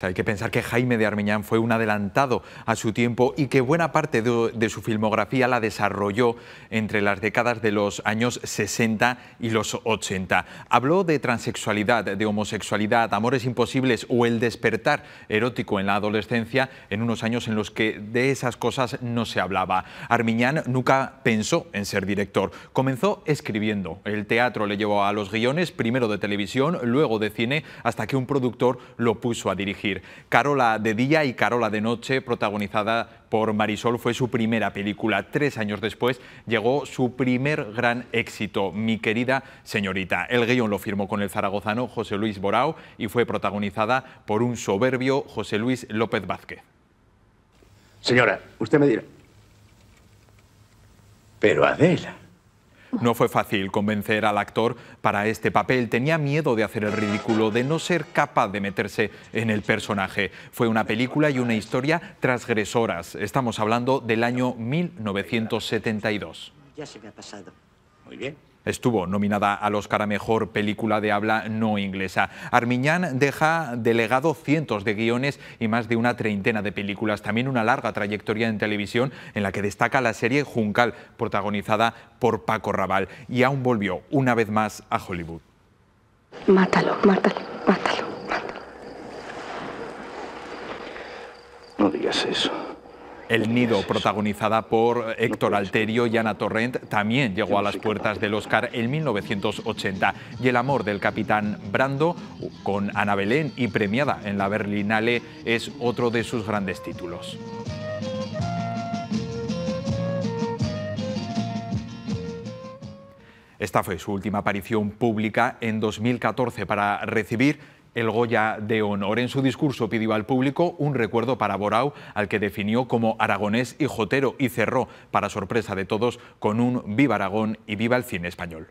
Hay que pensar que Jaime de Armiñán fue un adelantado a su tiempo y que buena parte de, su filmografía la desarrolló entre las décadas de los años 60 y los 80. Habló de transexualidad, de homosexualidad, amores imposibles o el despertar erótico en la adolescencia en unos años en los que de esas cosas no se hablaba. Armiñán nunca pensó en ser director. Comenzó escribiendo. El teatro le llevó a los guiones, primero de televisión, luego de cine, hasta que un productor lo puso a dirigir. Carola de día y Carola de noche, protagonizada por Marisol, fue su primera película. Tres años después llegó su primer gran éxito, Mi querida señorita. El guión lo firmó con el zaragozano José Luis Borao y fue protagonizada por un soberbio José Luis López Vázquez. Señora, usted me dirá. Pero Adela. No fue fácil convencer al actor para este papel. Tenía miedo de hacer el ridículo, de no ser capaz de meterse en el personaje. Fue una película y una historia transgresoras. Estamos hablando del año 1972. Ya se me ha pasado. Muy bien. Estuvo nominada al Oscar a Mejor Película de Habla No Inglesa. Armiñán deja delegado cientos de guiones y más de una treintena de películas. También una larga trayectoria en televisión en la que destaca la serie Juncal, protagonizada por Paco Raval. Y aún volvió una vez más a Hollywood. Mátalo, mátalo, mátalo, mátalo. No digas eso. El Nido, protagonizada por Héctor Alterio y Ana Torrent, también llegó a las puertas del Oscar en 1980. Y El amor del capitán Brando, con Ana Belén y premiada en la Berlinale, es otro de sus grandes títulos. Esta fue su última aparición pública en 2014 para recibir el Goya de Honor en su discurso pidió al público un recuerdo para Borau, al que definió como aragonés y jotero y cerró, para sorpresa de todos, con un Viva Aragón y Viva el cine español.